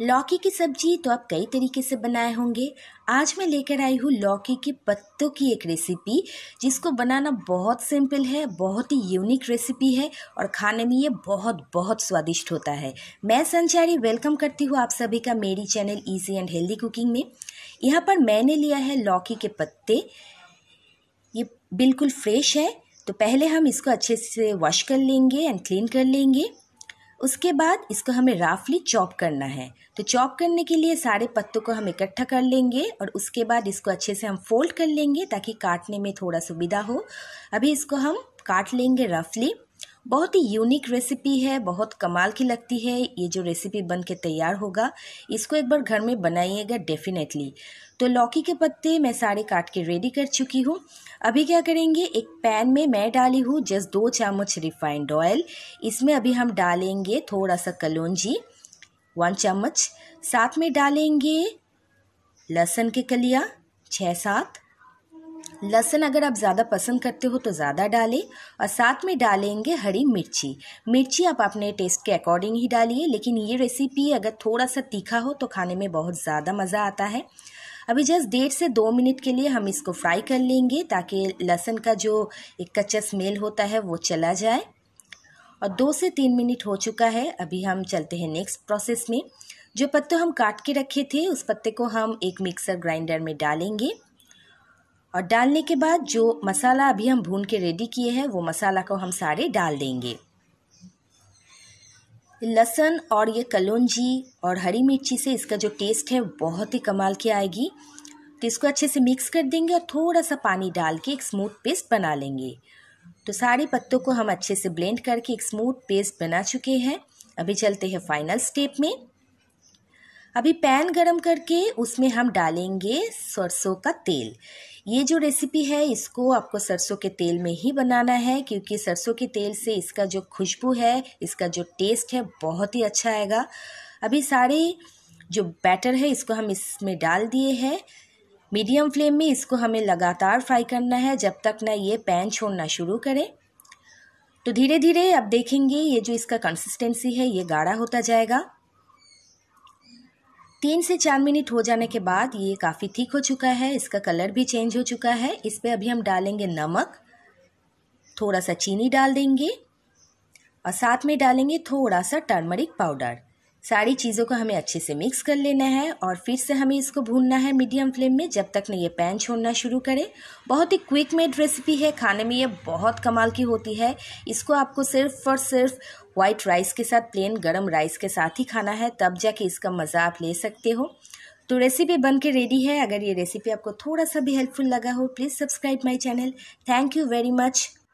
लौकी की सब्जी तो आप कई तरीके से बनाए होंगे आज मैं लेकर आई हूँ लौकी के पत्तों की एक रेसिपी जिसको बनाना बहुत सिंपल है बहुत ही यूनिक रेसिपी है और खाने में ये बहुत बहुत स्वादिष्ट होता है मैं संचारी वेलकम करती हूँ आप सभी का मेरी channel easy and healthy cooking में यहाँ पर मैंने लिया है लौकी के पत्ते ये बिल्कुल फ्रेश है तो पहले हम इसको अच्छे से वॉश कर लेंगे एंड क्लीन कर लेंगे उसके बाद इसको हमें राफली चॉप करना है तो चॉप करने के लिए सारे पत्तों को हम इकट्ठा कर लेंगे और उसके बाद इसको अच्छे से हम फोल्ड कर लेंगे ताकि काटने में थोड़ा सुविधा हो अभी इसको हम काट लेंगे रफली बहुत ही यूनिक रेसिपी है बहुत कमाल की लगती है ये जो रेसिपी बन के तैयार होगा इसको एक बार घर में बनाइएगा डेफिनेटली तो लौकी के पत्ते मैं सारे काट के रेडी कर चुकी हूँ अभी क्या करेंगे एक पैन में मैं डाली हूँ जस्ट दो चम्मच रिफाइंड ऑयल इसमें अभी हम डालेंगे थोड़ा सा कलौजी वन चम्मच साथ में डालेंगे लहसुन के कलिया छः सात लहसुन अगर आप ज़्यादा पसंद करते हो तो ज़्यादा डालें और साथ में डालेंगे हरी मिर्ची मिर्ची आप अपने टेस्ट के अकॉर्डिंग ही डालिए लेकिन ये रेसिपी अगर थोड़ा सा तीखा हो तो खाने में बहुत ज़्यादा मज़ा आता है अभी जस्ट डेढ़ से दो मिनट के लिए हम इसको फ्राई कर लेंगे ताकि लहसुन का जो एक कच्चा स्मेल होता है वो चला जाए और दो से तीन मिनट हो चुका है अभी हम चलते हैं नेक्स्ट प्रोसेस में जो पत्ते हम काट के रखे थे उस पत्ते को हम एक मिक्सर ग्राइंडर में डालेंगे और डालने के बाद जो मसाला अभी हम भून के रेडी किए हैं वो मसाला को हम सारे डाल देंगे लहसन और ये कलौंजी और हरी मिर्ची से इसका जो टेस्ट है बहुत ही कमाल की आएगी तो इसको अच्छे से मिक्स कर देंगे और थोड़ा सा पानी डाल के एक स्मूथ पेस्ट बना लेंगे तो सारे पत्तों को हम अच्छे से ब्लेंड करके एक स्मूथ पेस्ट बना चुके हैं अभी चलते हैं फाइनल स्टेप में अभी पैन गरम करके उसमें हम डालेंगे सरसों का तेल ये जो रेसिपी है इसको आपको सरसों के तेल में ही बनाना है क्योंकि सरसों के तेल से इसका जो खुशबू है इसका जो टेस्ट है बहुत ही अच्छा आएगा अभी सारे जो बैटर है इसको हम इसमें डाल दिए हैं मीडियम फ्लेम में इसको हमें लगातार फ्राई करना है जब तक ना ये पैन छोड़ना शुरू करें तो धीरे धीरे अब देखेंगे ये जो इसका कंसिस्टेंसी है ये गाढ़ा होता जाएगा तीन से चार मिनट हो जाने के बाद ये काफ़ी ठीक हो चुका है इसका कलर भी चेंज हो चुका है इस पर अभी हम डालेंगे नमक थोड़ा सा चीनी डाल देंगे और साथ में डालेंगे थोड़ा सा टर्मरिक पाउडर सारी चीज़ों को हमें अच्छे से मिक्स कर लेना है और फिर से हमें इसको भूनना है मीडियम फ्लेम में जब तक नहीं ये पैन छोड़ना शुरू करे बहुत ही क्विक मेड रेसिपी है खाने में ये बहुत कमाल की होती है इसको आपको सिर्फ और सिर्फ वाइट राइस के साथ प्लेन गरम राइस के साथ ही खाना है तब जाके इसका मज़ा आप ले सकते हो तो रेसिपी बन के रेडी है अगर ये रेसिपी आपको थोड़ा सा भी हेल्पफुल लगा हो please subscribe my channel thank you very much